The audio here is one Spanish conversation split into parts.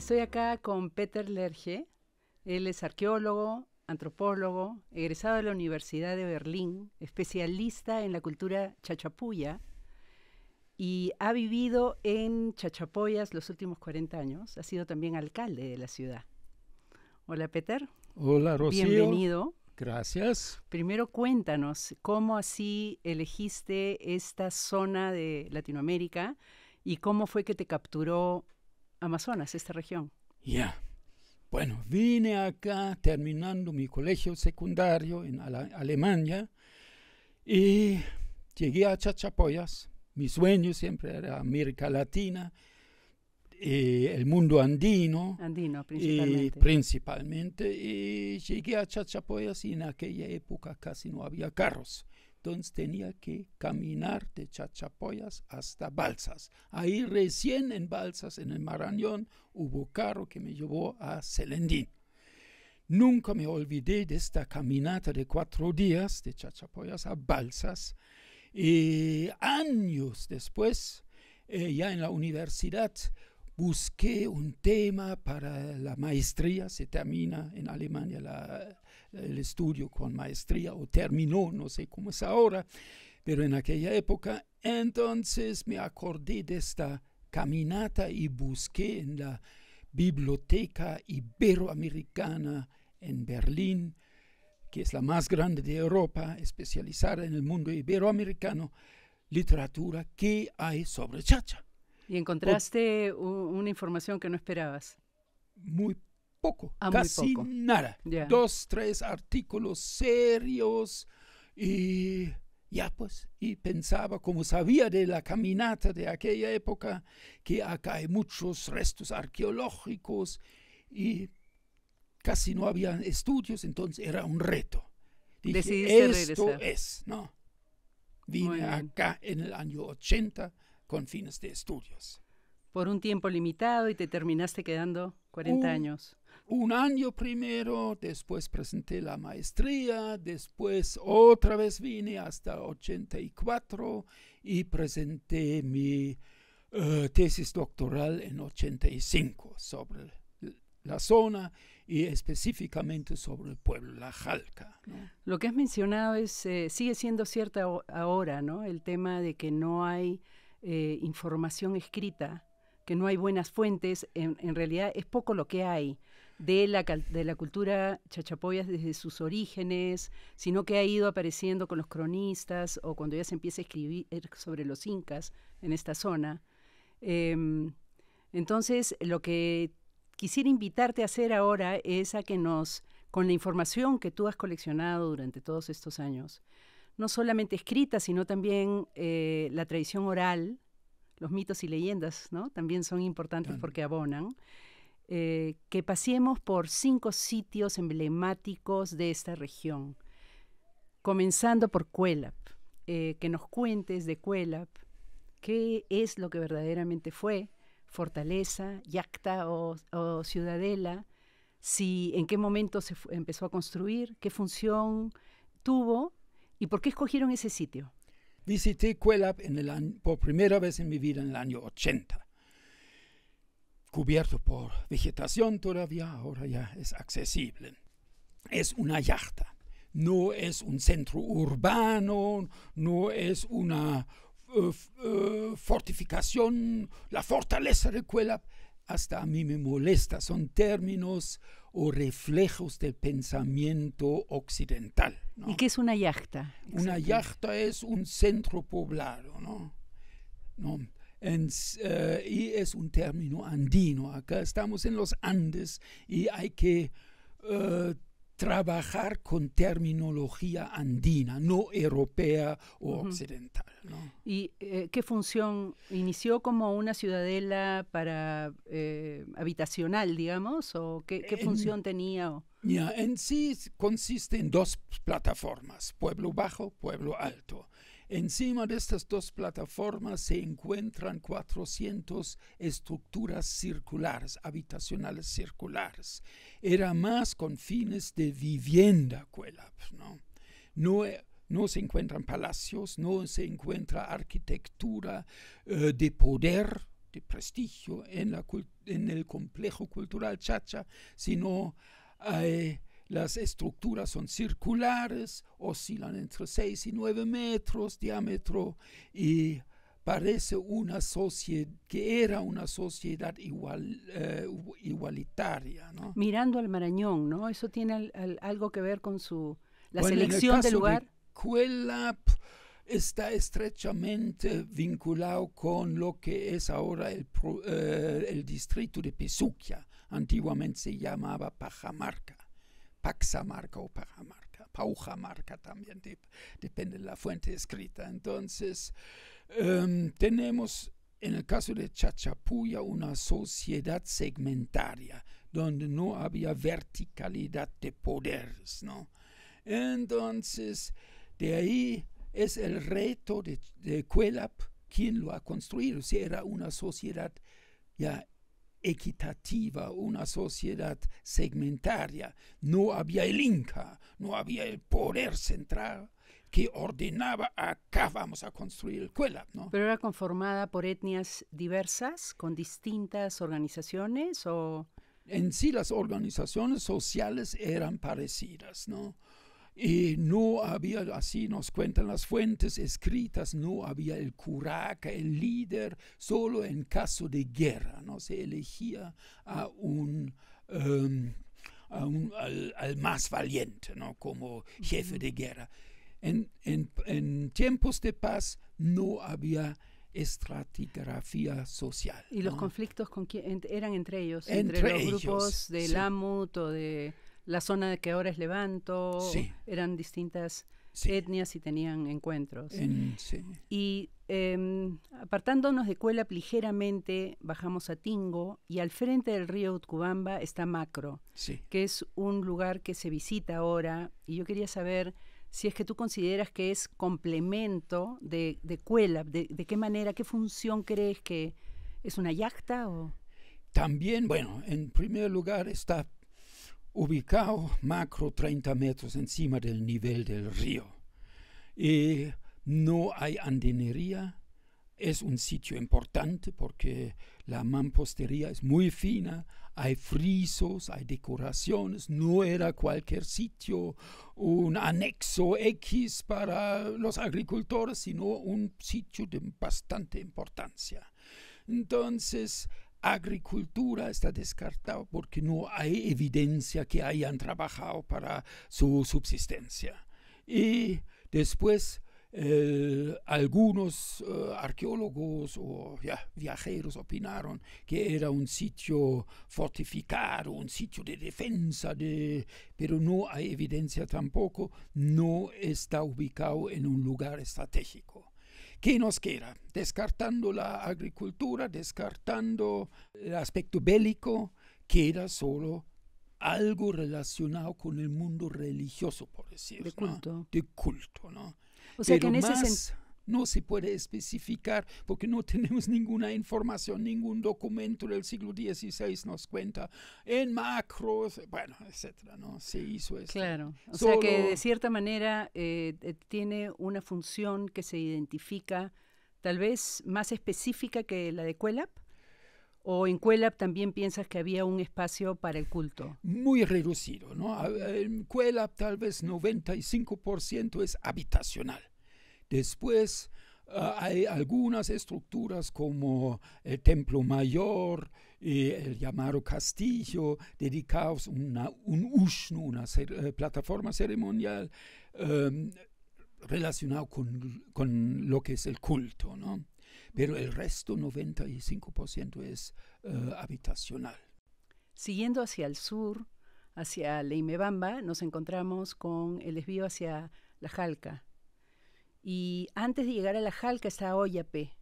Estoy acá con Peter Lerge. Él es arqueólogo, antropólogo, egresado de la Universidad de Berlín, especialista en la cultura chachapuya y ha vivido en Chachapoyas los últimos 40 años. Ha sido también alcalde de la ciudad. Hola, Peter. Hola, Rocío. Bienvenido. Gracias. Primero cuéntanos cómo así elegiste esta zona de Latinoamérica y cómo fue que te capturó Amazonas, esta región. Ya. Bueno, vine acá terminando mi colegio secundario en Alemania y llegué a Chachapoyas. Mi sueño siempre era América Latina, eh, el mundo andino. Andino, principalmente. Y, principalmente. Y llegué a Chachapoyas y en aquella época casi no había carros. Entonces tenía que caminar de Chachapoyas hasta Balsas. Ahí recién en Balsas, en el Marañón, hubo carro que me llevó a Selendín. Nunca me olvidé de esta caminata de cuatro días de Chachapoyas a Balsas. Y eh, años después, eh, ya en la universidad, busqué un tema para la maestría. Se termina en Alemania la el estudio con maestría o terminó, no sé cómo es ahora, pero en aquella época, entonces me acordé de esta caminata y busqué en la Biblioteca Iberoamericana en Berlín, que es la más grande de Europa, especializada en el mundo iberoamericano, literatura que hay sobre Chacha. ¿Y encontraste una información que no esperabas? Muy poco, casi nada. Dos, tres artículos serios y ya pues, y pensaba, como sabía de la caminata de aquella época, que acá hay muchos restos arqueológicos y casi no había estudios, entonces era un reto. Decidiste esto es, ¿no? Vine acá en el año 80 con fines de estudios. Por un tiempo limitado y te terminaste quedando 40 años un año primero, después presenté la maestría, después otra vez vine hasta 84 y presenté mi eh, tesis doctoral en 85 sobre la zona y específicamente sobre el pueblo, la Jalca. Lo que has mencionado es, eh, sigue siendo cierto ahora, ¿no? El tema de que no hay eh, información escrita, que no hay buenas fuentes, en realidad es poco lo que hay de la, cultura chachapoyas desde sus orígenes, sino que ha ido apareciendo con los cronistas o cuando ya se empieza a escribir sobre los incas en esta zona. Em, entonces, lo que quisiera invitarte a hacer ahora es a que nos, con la información que tú has coleccionado durante todos estos años, no solamente escrita, sino también eh, la tradición oral, los mitos y leyendas, ¿no? También son importantes porque abonan. Eh, que pasemos por cinco sitios emblemáticos de esta región, comenzando por Cuelap, eh, que nos cuentes de Cuelap, qué es lo que verdaderamente fue fortaleza, yacta o, ciudadela, si en qué momento se empezó a construir, qué función tuvo y por qué escogieron ese sitio. Visité Cuelap por primera vez en mi vida en el año 80 cubierto por vegetación todavía, ahora ya es accesible. Es una yachta, no es un centro urbano, no es una eh, eh, fortificación, la fortaleza de cuela Hasta a mí me molesta, son términos o reflejos del pensamiento occidental. ¿Y qué es una yachta? Una yachta es un centro poblado, ¿No? Eh, y es un término andino. Acá estamos en los Andes y hay que eh, trabajar con terminología andina, no europea o occidental. ¿Y eh, qué función inició como una ciudadela para habitacional, digamos? ¿O qué, función tenía? en sí consiste en dos plataformas, pueblo bajo, pueblo alto. Encima de estas dos plataformas se encuentran 400 estructuras circulares, habitacionales circulares. Era más con fines de vivienda cuela. Pues, ¿no? Eh, no, se encuentran palacios, no se encuentra arquitectura eh, de poder, de prestigio en, en, el complejo cultural chacha, sino eh, las estructuras son circulares, oscilan entre 6 y 9 metros diámetro y parece una sociedad que era una sociedad igual, eh, igualitaria. Mirando al Marañón, ¿no? Eso tiene algo que ver con su la selección del lugar. De Cuelap está estrechamente vinculado con lo que es ahora el, eh, el distrito de Pesuquia, antiguamente se llamaba Pajamarca. Paxamarca o Pajamarca, Paujamarca también, depende de la fuente escrita. Entonces, em, tenemos en el caso de Chachapuya una sociedad segmentaria, donde no había verticalidad de poderes, ¿no? Entonces, de ahí es el reto de, Cuelap, quien lo ha construido, si era una sociedad ya equitativa, una sociedad segmentaria. No había el Inca, no había el poder central que ordenaba acá vamos a construir el ¿no? Pero era conformada por etnias diversas, con distintas organizaciones o... En sí las organizaciones sociales eran parecidas, ¿no? Y no había, así nos cuentan las fuentes escritas, no había el curaca, el líder, solo en caso de guerra, ¿no? Se elegía a un... Em, al, más valiente, ¿no? Como jefe de guerra. En, en, tiempos de paz no había estratigrafía social. ¿Y los conflictos con quién, eran entre ellos? Entre, los grupos de sí. o de la zona de que ahora es Levanto, eran distintas etnias y tenían encuentros. Y em, apartándonos de Cuela ligeramente, bajamos a Tingo y al frente del río Utcubamba está Macro, que es un lugar que se visita ahora. Y yo quería saber si es que tú consideras que es complemento de, Cuela Cuelap, de, qué manera, qué función crees que es una yacta o... También, bueno, en primer lugar está ubicado macro 30 metros encima del nivel del río. Y no hay andinería, es un sitio importante porque la mampostería es muy fina, hay frisos, hay decoraciones, no era cualquier sitio, un anexo X para los agricultores, sino un sitio de bastante importancia. Entonces, agricultura está descartado porque no hay evidencia que hayan trabajado para su subsistencia. Y después eh, algunos eh, arqueólogos o viajeros opinaron que era un sitio fortificado, un sitio de defensa, pero no hay evidencia tampoco, no está ubicado en un lugar estratégico. ¿Qué nos queda? Descartando la agricultura, descartando el aspecto bélico, queda solo algo relacionado con el mundo religioso, por decirlo. De culto. De culto, ¿no? O sea que en ese no se puede especificar porque no tenemos ninguna información, ningún documento del siglo XVI nos cuenta en macros, bueno, etcétera, ¿no? Se hizo eso. Claro, o sea que de cierta manera eh, eh, tiene una función que se identifica tal vez más específica que la de Cuelap. ¿O en Cuelap también piensas que había un espacio para el culto? Muy reducido, ¿no? En Cuelap tal vez 95% es habitacional. Después ah, hay algunas estructuras como el Templo Mayor y el llamado Castillo, dedicados a un Ushnu, una eh, plataforma ceremonial relacionada em, relacionado con, lo que es el culto. Pero el resto, 95%, es eh, habitacional. Siguiendo hacia el sur, hacia Leimebamba, nos encontramos con el desvío hacia La Jalca, y antes de llegar a la Jalca está Oyape.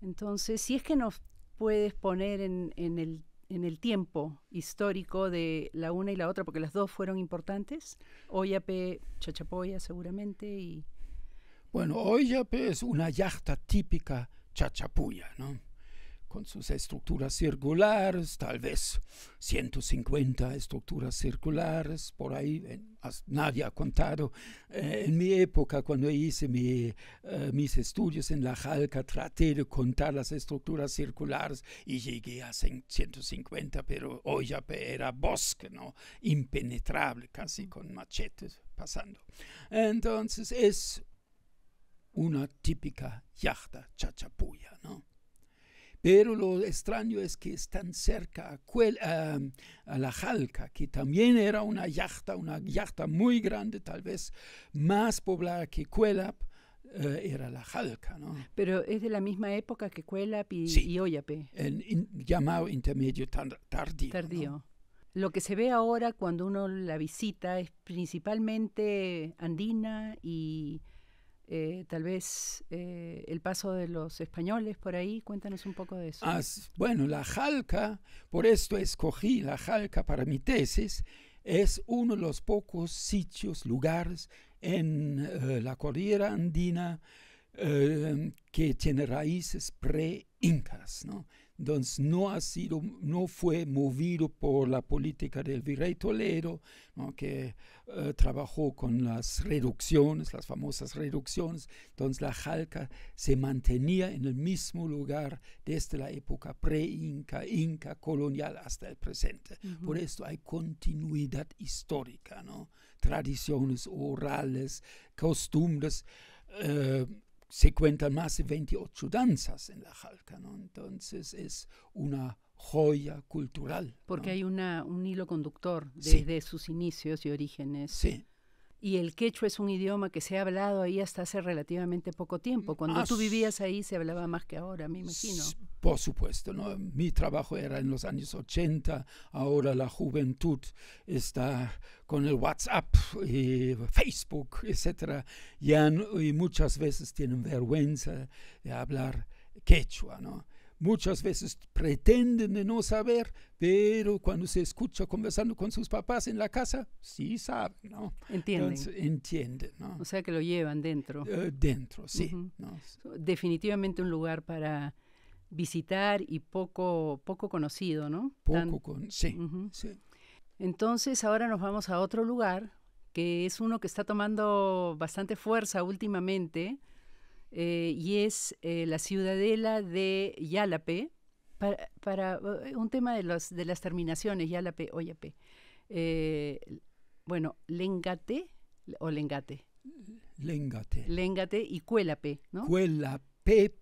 Entonces, si es que nos puedes poner en, el, tiempo histórico de la una y la otra, porque las dos fueron importantes, Oyape, Chachapoya seguramente. Y, bueno, Oyape es una yachta típica chachapuya, ¿no? con sus estructuras circulares, tal vez 150 estructuras circulares, por ahí nadie ha contado. Eh, en mi época, cuando hice eh, mis estudios en la Jalca, traté de contar las estructuras circulares y llegué a 150, pero hoy ya era bosque, ¿no? impenetrable, casi con machetes pasando. Entonces es una típica yachta chachapuya, ¿no? Pero lo extraño es que están cerca a, a, la Jalca, que también era una yachta, una yachta muy grande, tal vez más poblada que Cuelap, eh, era la Jalca. ¿no? Pero es de la misma época que Cuelap y, sí, Oyape. En, llamado intermedio tardío. Tardío. Lo que se ve ahora cuando uno la visita es principalmente andina y eh, tal vez eh, el paso de los españoles por ahí. Cuéntanos un poco de eso. Ah, bueno, la jalca, por esto escogí la jalca para mi tesis, es uno de los pocos sitios, lugares en eh, la cordillera andina que tiene raíces pre-incas. ¿no? Entonces no, ha sido, no fue movido por la política del virrey Toledo, que eh, trabajó con las reducciones, las famosas reducciones. Entonces la jalca se mantenía en el mismo lugar desde la época pre-inca, inca colonial hasta el presente. Por esto hay continuidad histórica, ¿no? tradiciones orales, costumbres. Eh, se cuentan más de 28 danzas en la Jalca, ¿no? Entonces es una joya cultural. Porque hay una, un hilo conductor desde sus inicios y orígenes y el quechua es un idioma que se ha hablado ahí hasta hace relativamente poco tiempo. Cuando ah, tú vivías ahí se hablaba más que ahora, me imagino. Por supuesto, ¿no? mi trabajo era en los años 80, ahora la juventud está con el WhatsApp, y Facebook, etc. y muchas veces tienen vergüenza de hablar quechua, ¿no? muchas veces pretenden de no saber, pero cuando se escucha conversando con sus papás en la casa, sí saben, ¿no? Entienden. entienden, ¿no? O sea que lo llevan dentro. Eh, dentro, sí. Definitivamente un lugar para visitar y poco, poco conocido, ¿no? Poco conocido, sí, sí. Entonces ahora nos vamos a otro lugar, que es uno que está tomando bastante fuerza últimamente, eh, y es eh, la ciudadela de Yalape, para, eh, un tema de, los, de las terminaciones, Yalape, Oyape. bueno, Lengate o Lengate. Lengate. Lengate y Cuelape, ¿no? Cuelape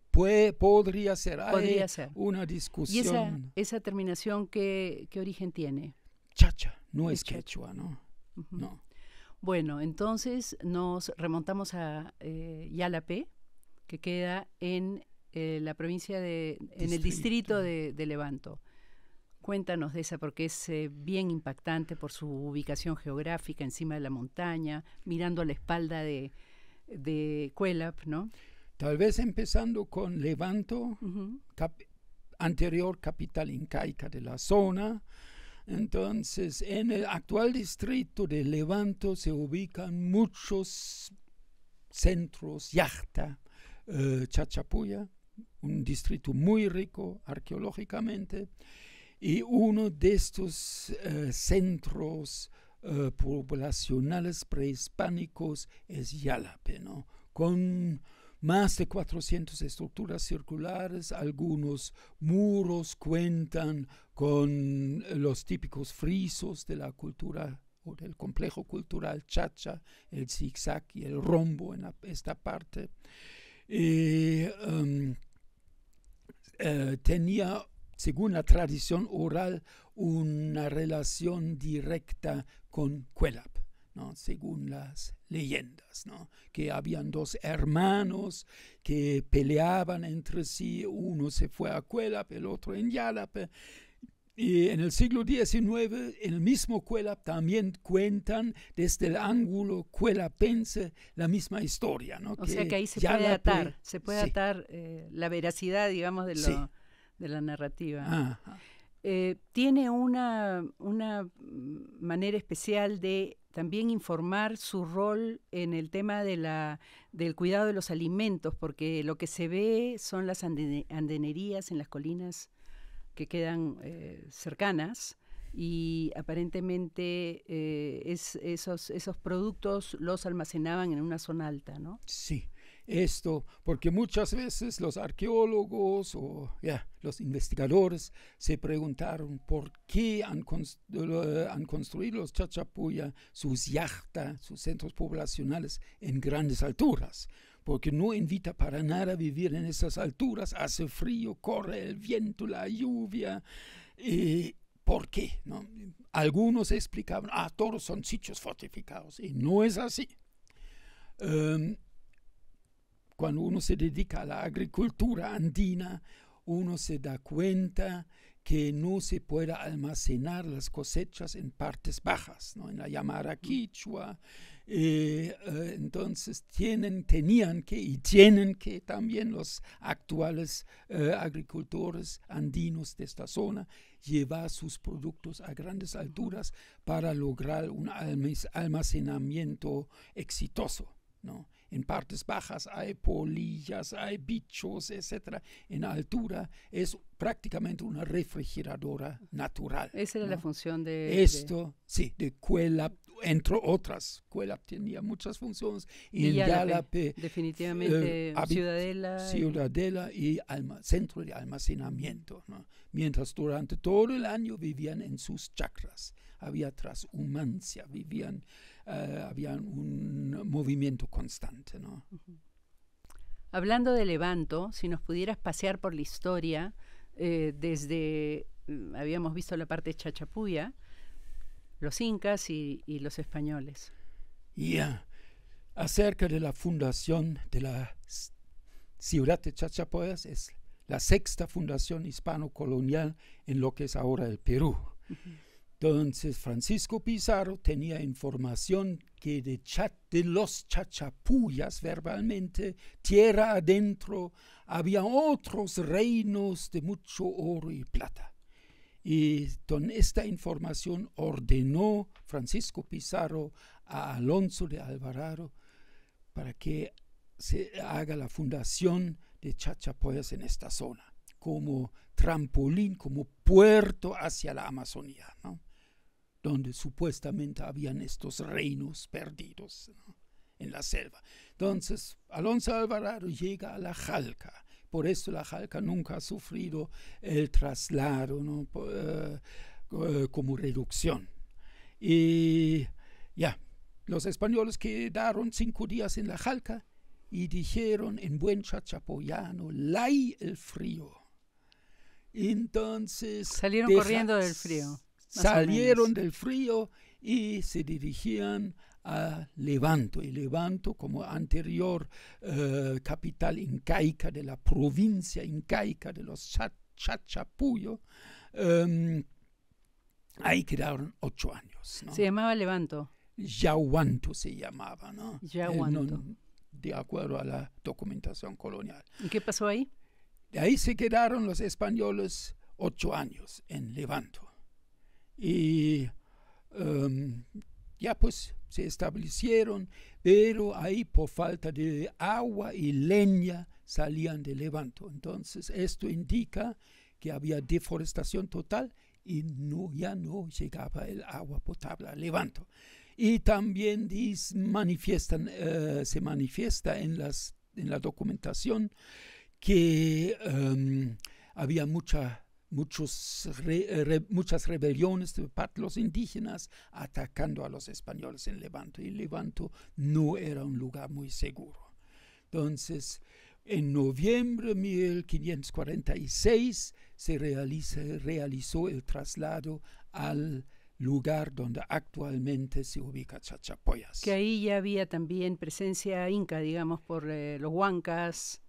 podría ser. podría ser. Una discusión. ¿Y esa, terminación qué, origen tiene? Chacha, no es, quechua, ¿no? No. Bueno, entonces nos remontamos a eh, Yalape, que queda en eh, la provincia de, en el distrito de, Levanto. Cuéntanos de esa porque es eh, bien impactante por su ubicación geográfica encima de la montaña, mirando a la espalda de, de Cuelap, ¿no? Tal vez empezando con Levanto, anterior capital incaica de la zona. Entonces, en el actual distrito de Levanto se ubican muchos centros yachta eh, Chachapuya, un distrito muy rico arqueológicamente, y uno de estos eh, centros eh, poblacionales prehispánicos es Yalape, ¿no? con más de 400 estructuras circulares, algunos muros cuentan con los típicos frisos de la cultura o del complejo cultural chacha, el zigzag y el rombo en esta parte. Y em, eh, tenía, según la tradición oral, una relación directa con Cuelap, según las leyendas, que habían dos hermanos que peleaban entre sí, uno se fue a Cuelap, el otro en Yalap, y en el siglo XIX, en el mismo Cuelap también cuentan desde el ángulo cuelapense la misma historia. ¿no? O sea que ahí se puede atar, se puede atar eh, la veracidad, digamos, de, la narrativa. Eh, tiene una, una manera especial de también informar su rol en el tema de la, del cuidado de los alimentos, porque lo que se ve son las andenerías en las colinas que quedan eh, cercanas y aparentemente eh, esos, esos productos los almacenaban en una zona alta, ¿no? Sí, esto, porque muchas veces los arqueólogos o los investigadores se preguntaron por qué han, han construido los chachapuya, sus yachtas, sus centros poblacionales en grandes alturas porque no invita para nada a vivir en esas alturas, hace frío, corre el viento, la lluvia. y ¿Por qué? ¿No? Algunos explicaban, ah, todos son sitios fortificados, y no es así. Em, cuando uno se dedica a la agricultura andina, uno se da cuenta que no se puede almacenar las cosechas en partes bajas, ¿no? en la llamada quichua, eh, eh, entonces tienen, tenían que y tienen que también los actuales eh, agricultores andinos de esta zona llevar sus productos a grandes alturas para lograr un almacenamiento exitoso. ¿no? En partes bajas hay polillas, hay bichos, etc. En altura es prácticamente una refrigeradora natural. Esa era la función de... Esto, sí, de entre otras. escuela tenía muchas funciones. Eh, y, definitivamente, Ciudadela. Ciudadela y, alma, centro de almacenamiento. Mientras durante todo el año vivían en sus chakras Había transhumancia, vivían, eh, había un movimiento constante. Hablando de Levanto, si nos pudieras pasear por la historia, eh, desde, mm, habíamos visto la parte de Chachapuya, los incas y, los españoles. Y ah, acerca de la fundación de la ciudad de Chachapoyas, es la sexta fundación hispano-colonial en lo que es ahora el Perú. Entonces Francisco Pizarro tenía información que de, de los chachapuyas verbalmente, tierra adentro, había otros reinos de mucho oro y plata. Y con esta información ordenó Francisco Pizarro a Alonso de Alvarado para que se haga la fundación de Chachapoyas en esta zona, como trampolín, como puerto hacia la Amazonía, donde supuestamente habían estos reinos perdidos en la selva. Entonces, Alonso Alvarado llega a la Jalca por eso la Jalca nunca ha sufrido el traslado eh, eh, como reducción. Y ya, los españoles quedaron cinco días en la Jalca y dijeron en buen chachapoyano, lay el frío. Entonces... Salieron corriendo del frío. Salieron del frío y se dirigían a Levanto, y Levanto como anterior eh, capital incaica de la provincia incaica de los Chachapuyo, em, ahí quedaron ocho años. Se llamaba Levanto. Yahuanto se llamaba, ¿no? Eh, de acuerdo a la documentación colonial. ¿Y qué pasó ahí? De ahí se quedaron los españoles ocho años en Levanto. Y em, ya pues se establecieron, pero ahí por falta de agua y leña salían de levanto. Entonces esto indica que había deforestación total y no, ya no llegaba el agua potable a levanto. Y también manifiestan, eh, se manifiesta en, las, en la documentación que em, había mucha eh, muchas rebeliones de los indígenas atacando a los españoles en Levanto. Y Levanto no era un lugar muy seguro. Entonces, en noviembre de 1546 se realizó el traslado al lugar donde actualmente se ubica Chachapoyas. Que ahí ya había también presencia inca, digamos, por eh, los huancas.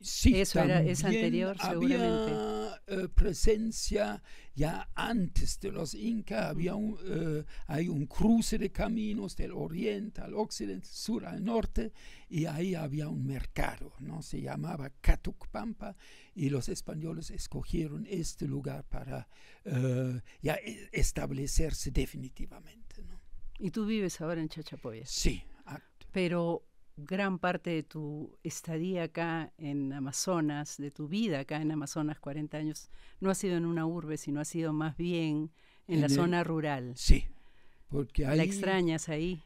Sí, Eso era, es anterior, seguramente. Había eh, presencia ya antes de los Inca, había un, eh, hay un cruce de caminos del oriente al occidente, sur al norte, y ahí había un mercado, ¿no? se llamaba Catucpampa, y los españoles escogieron este lugar para eh, ya e, establecerse definitivamente. ¿no? ¿Y tú vives ahora en Chachapoyas? Sí. Pero gran parte de tu estadía acá en Amazonas, de tu vida acá en Amazonas, 40 años, no ha sido en una urbe, sino ha sido más bien en, la zona rural. Sí, porque ¿La extrañas ahí?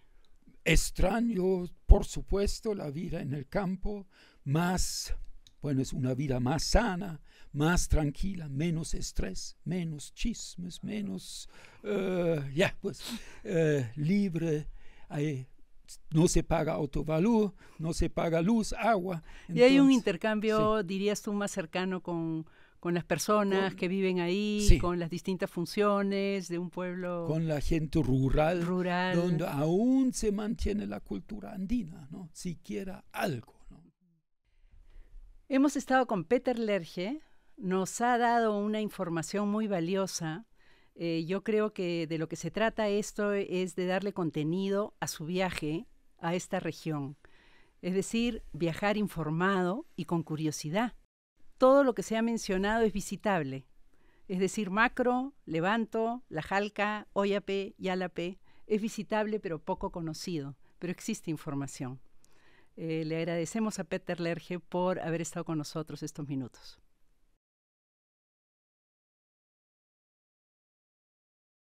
Extraño, por supuesto, la vida en el campo, más, bueno, es una vida más sana, más tranquila, menos estrés, menos chismes, menos, eh, ya, pues, eh, libre. Hay eh, no se paga autovalú no se paga luz, agua. y hay un intercambio, dirías tú, más cercano con, las personas que viven ahí, con las distintas funciones de un pueblo. Con la gente rural, rural. donde aún se mantiene la cultura andina, ¿no? siquiera algo. Hemos estado con Peter Lerge, nos ha dado una información muy valiosa eh, yo creo que de lo que se trata esto es de darle contenido a su viaje a esta región. Es decir, viajar informado y con curiosidad. Todo lo que se ha mencionado es visitable. Es decir, Macro, Levanto, La Jalca, Oyape, Yalape. Es visitable pero poco conocido, pero existe información. Eh, le agradecemos a Peter Lerge por haber estado con nosotros estos minutos.